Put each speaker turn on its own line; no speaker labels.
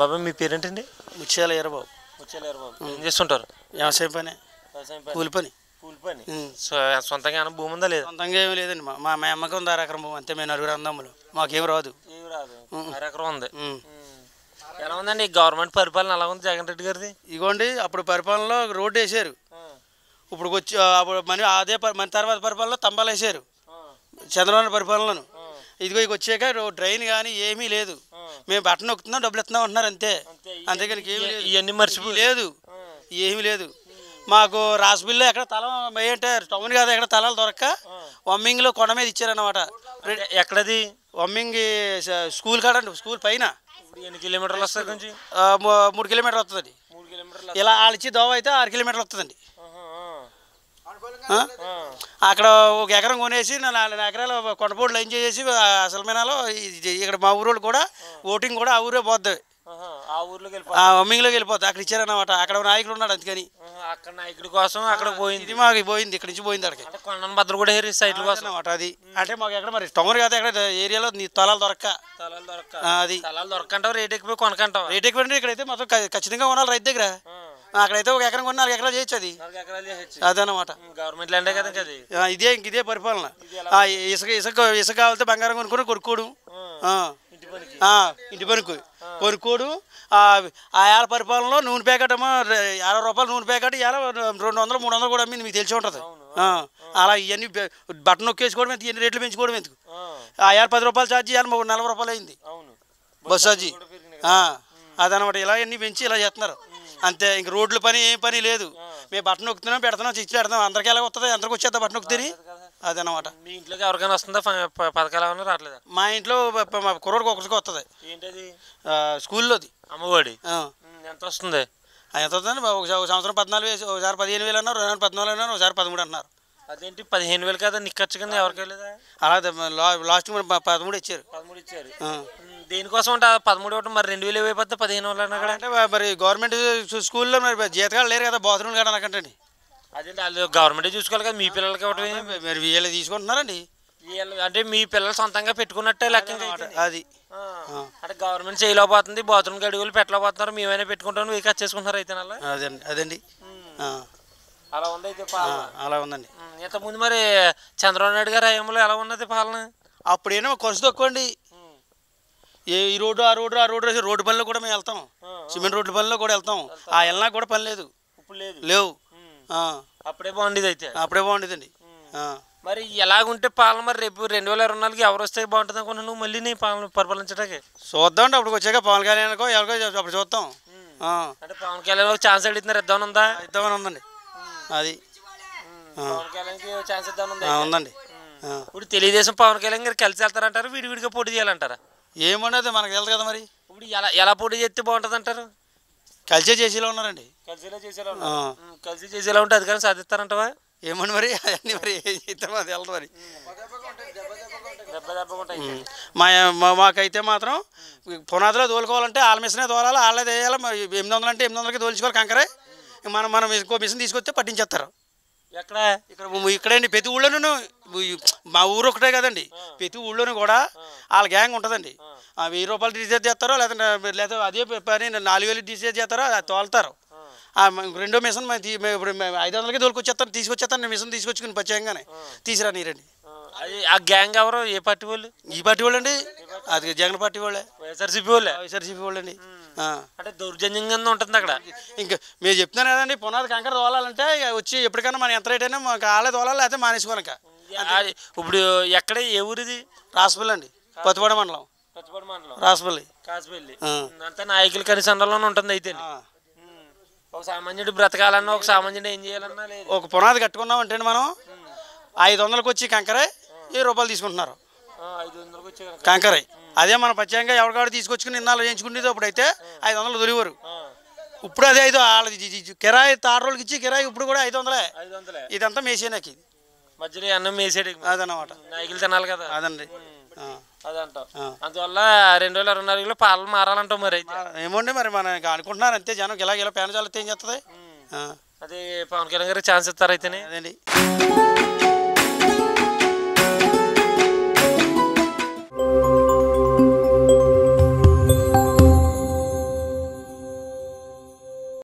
బాబాయ్ మీ పేరేంటండి ముత్యాల ఎర్రబాబు ముత్యాల ఎర్రబాబు ఏం చేస్తుంటారు వ్యవసాయం పని వ్యవసాయం పని కూలి పని కూలి పని సొంతంగా ఏమైనా భూమి ఉందా లేదు సొంతంగా ఏమి లేదండి మా మా అమ్మకి ఉంది అరెకరం భూమి అంతే మేము నలుగురు అందమ్ములు మాకేం రాదు ఏమి రాదు అరెకరం ఉంది ఎలా ఉందండి గవర్నమెంట్ పరిపాలన ఎలా ఉంది జగన్ రెడ్డి గారిది ఇగోండి అప్పుడు పరిపాలనలో రోడ్డు వేసారు ఇప్పుడు వచ్చి అప్పుడు మన అదే మన తర్వాత పరిపాలనలో తంబాలు వేసారు చంద్రబాబు పరిపాలనను ఇదిగో ఇక వచ్చాక డ్రైన్ కానీ ఏమీ లేదు మేము బట్టను ఒక్కుతున్నాం డబ్బులు ఇస్తున్నాం అంటున్నారు అంతే అంతేగాని ఏమి లేదు ఇవన్నీ మర్చిపో లేదు ఏమీ లేదు మాకు రాసబిల్లో ఎక్కడ తలం ఏంటే టౌన్ కాదు ఎక్కడ తలాలు దొరక్క వమ్మింగ్లో కొండ మీద ఇచ్చారన్నమాట ఎక్కడది వమ్మింగ్ స్కూల్ కాడండి స్కూల్ పైన ఎన్ని కిలోమీటర్లు వస్తుంది మూడు కిలోమీటర్లు వస్తుందండి ఇలా ఇచ్చి దోవ అయితే ఆరు కిలోమీటర్లు వస్తుందండి అక్కడ ఒక ఎకరం కొనేసి నాలుగు ఎకరాలు కొండపూడి లైన్ చేసేసి అసలు మీనాలో ఇక్కడ మా ఊరోళ్ళు కూడా ఓటింగ్ కూడా ఆ ఊరే పోతుంది ఆ అమ్మింగ్లోకి వెళ్ళిపోతుంది అక్కడ ఇచ్చారన్నమాట అక్కడ నాయకుడు ఉన్నాడు అందుకని అక్కడ నాయకుడి కోసం అక్కడ పోయింది మాకు పోయింది ఇక్కడ నుంచి పోయింది అక్కడికి కొండ భద్ర కూడా ఏరియా సైట్ కోసం అనమాట అది అంటే మాకు ఎక్కడ మరి టౌన్ కదా ఎక్కడ ఏరియాలో నీ తలాలు దొరక్క తలాలు దొరక్క అది తలాలు దొరకంటావు రేట్ ఎక్కిపోయి కొనకంటావు రేట్ ఎక్కిపోయి ఇక్కడైతే మొత్తం ఖచ్చితంగా ఉండాలి రైతు దగ్గర అక్కడైతే ఒక ఎకరం కొన్ని నాలుగు ఎకరాలు చేయొచ్చు అది అదనమాట గవర్నమెంట్ కదా ఇదే ఇంక ఇదే పరిపాలన ఇసుక ఇసుక ఇసుక కావాలంటే బంగారం కొనుక్కుని కొనుక్కోడు ఇంటి పనికి కొనుక్కోడు ఆయాల పరిపాలనలో నూనె ప్యాకెట్ అమ్మ అరవై రూపాయలు నూనె ప్యాకెట్ ఇలా రెండు వందలు మూడు వందలు కూడా అమ్మింది మీకు తెలిసి ఉంటుంది అలా ఇవన్నీ బట్టన్ నొక్కేసుకోవడం ఎందుకు ఎన్ని రేట్లు పెంచుకోవడం ఎందుకు ఆయాల పది రూపాయలు ఛార్జ్ చేయాలి నలభై రూపాయలు అయింది బస్ ఛార్జీ అదనమాట ఇలా అన్నీ పెంచి ఇలా చేస్తున్నారు అంతే ఇంక రోడ్ల పని ఏం పని లేదు మేము బట్టన నొక్కుతున్నాం పెడుతున్నాం చిచ్చి పెడతాం అందరికీ ఎలా వస్తుంది అందరికి వచ్చేద్దా బట్టను నొక్కుతుంది అదనమాట మీ ఇంట్లోకి ఎవరికైనా వస్తుందా ప- పథకాలు ఏమైనా మా ఇంట్లో కుర్రోడికి ఒకరికి వస్తుంది ఏంటది స్కూల్లోది అమ్మఒడి ఎంత వస్తుంది ఎంత వస్తుంది ఒక సంవత్సరం పద్నాలుగు వేసి ఒకసారి పదిహేను వేలు అన్నారు రెండు పద్నాలుగు అన్నారు ఒకసారి పదమూడు అన్నారు అదేంటి పదిహేను వేలు కదా నిక్కచ్చు కదా ఎవరికి లేదా అలా లాస్ట్ పదమూడు ఇచ్చారు పదమూడు ఇచ్చారు దేనికోసం అంటే పదమూడు ఒకటి మరి రెండు వేలు ఇవ్వకపోతే పదిహేను వేలు అన్నా అంటే మరి గవర్నమెంట్ స్కూల్లో మరి జీతకాలు లేరు కదా బాత్రూమ్ కాడ అనకంటే అదే గవర్నమెంటే చూసుకోవాలి కదా మీ పిల్లలకి ఒకటి మరి వీళ్ళు తీసుకుంటున్నారండి అంటే మీ పిల్లలు సొంతంగా పెట్టుకున్నట్టే లెక్క అది అంటే గవర్నమెంట్ చేయలేకపోతుంది బాత్రూమ్ గడుగులు పెట్టలేకపోతున్నారు మేమైనా పెట్టుకుంటాం మీకు వచ్చేసుకుంటున్నారు అయితే నల్ల అదండి అదండి అలా ఉంది అయితే అలా ఉందండి ఇంతకుముందు మరి చంద్రబాబు నాయుడు గారు ఎలా ఉన్నది పాలన అప్పుడేమో కొంచెం తక్కువండి ఏ ఈ రోడ్డు ఆ రోడ్డు ఆ రోడ్డు రోడ్డు పనిలో కూడా మేము వెళ్తాం సిమెంట్ రోడ్డు పనిలో కూడా వెళ్తాం ఆ వెళ్ళినా కూడా పని లేదు లేవు అప్పుడే బాగుండేది అయితే అప్పుడే బాగుండేదండి మరి ఎలాగుంటే పాలన మరి రేపు రెండు వేల ఇరవై నాలుగు ఎవరు వస్తే బాగుంటుంది అనుకున్నాను నువ్వు మళ్ళీ నీ పాలన పరిపాలించడానికి చూద్దాం అప్పుడు వచ్చాక పవన్ కళ్యాణ్ ఎవరికో అప్పుడు చూద్దాం అంటే పవన్ కళ్యాణ్ ఛాన్స్ అడుగుతున్నారు ఇద్దామని ఉందా ఇద్దామని ఉందండి అది పవన్ కళ్యాణ్ ఛాన్స్ ఇద్దామని ఉందండి ఇప్పుడు తెలుగుదేశం పవన్ కళ్యాణ్ గారు కలిసి వెళ్తారంటారు విడివిడిగా పోటీ చేయాలంటారా ఏమున్నది మనకు తెలుసు కదా మరి ఇప్పుడు ఎలా ఎలా పోటీ చేస్తే బాగుంటుంది అంటారు కలిసే చేసేలా ఉన్నారండి కలిసేలా చేసేలా కలిసి చేసేలా ఉంటే కానీ సాధిస్తారంటవా ఏమండి మరి అన్ని మరి ఏం చేస్తామో అది వెళ్ళదు మరి మా మాకైతే మాత్రం పునాదిలో దోలుకోవాలంటే వాళ్ళ మిషనే దోలాలి వాళ్ళే వేయాలి ఎనిమిది వందలు అంటే ఎనిమిది వందలకి దోల్చుకోవాలి కంకరే మనం మనం ఇంకో మిషన్ తీసుకొస్తే పట్టించేస్తారు ఎక్కడ ఇక్కడ ఇక్కడండి ప్రతి ఊళ్ళోనూ మా ఊరు ఒకటే కదండి ప్రతి ఊళ్ళోనూ కూడా వాళ్ళ గ్యాంగ్ ఉంటుందండి వెయ్యి రూపాయలు రీఛార్జ్ చేస్తారో లేదంటే లేదా అదే పని నాలుగు వేలు రీఛార్జ్ చేస్తారో అది తోలుతారు రెండో మిషన్ ఇప్పుడు ఐదు వందలకి తోలుకొచ్చేస్తాను తీసుకొచ్చేస్తాను మిషన్ తీసుకొచ్చుకుని ప్రత్యేకంగానే నీరండి ఆ గ్యాంగ్ ఎవరు ఏ పార్టీ వాళ్ళు ఈ పార్టీ వాళ్ళు అండి అది జగన్ పార్టీ వాళ్ళే వైఎస్ఆర్సీపీ వాళ్ళే వైఎస్ఆర్సీపీ వాళ్ళు అండి అంటే దౌర్జన్యంగా ఉంటుంది అక్కడ ఇంకా మీరు చెప్తున్నాను కదండి పునాది కంకర తోలాలంటే వచ్చి ఎప్పటికైనా మనం ఎంత రేట్ అయినా మాకు ఆలే తోలాలి అయితే మానేసుకోనక ఇప్పుడు ఎక్కడ ఏ ఊరిది రాసిపల్లి అండి మండలం రాసపల్లి అంతా నాయకుల కనిసండలోనే ఉంటుంది అయితే ఒక సామాన్యుడు బ్రతకాలన్నా ఒక సామాన్యుడు ఏం చేయాలన్నా ఒక పునాది కట్టుకున్నాం అంటే మనం ఐదు వందలకు వచ్చి కంకరే ఏ రూపాయలు తీసుకుంటున్నారు కంకరే అదే మన ప్రత్యేకంగా ఎవరికాడు తీసుకొచ్చుకుని ఇన్నాళ్ళు చేయించుకునేది అప్పుడైతే ఐదు వందలు దొరివారు ఇప్పుడు అదే ఐదు వాళ్ళది కిరాయి రోజులకి ఇచ్చి కిరాయి ఇప్పుడు కూడా ఐదు వందలే ఇదంతా మేసేనాకి మధ్యలో అన్నం మేసేడు అదనమాట నాయకులు తినాలి కదా అదండి అందువల్ల రెండు వేల ఇరవై నాలుగులో పాలన మారాలంటావు మరి ఏమండి మరి మనం అనుకుంటున్నారు అంతే జనం ఇలా ఇలా పేన చాలా ఏం చేస్తుంది అది పవన్ కళ్యాణ్ గారు ఛాన్స్ ఇస్తారు అయితేనే అదండి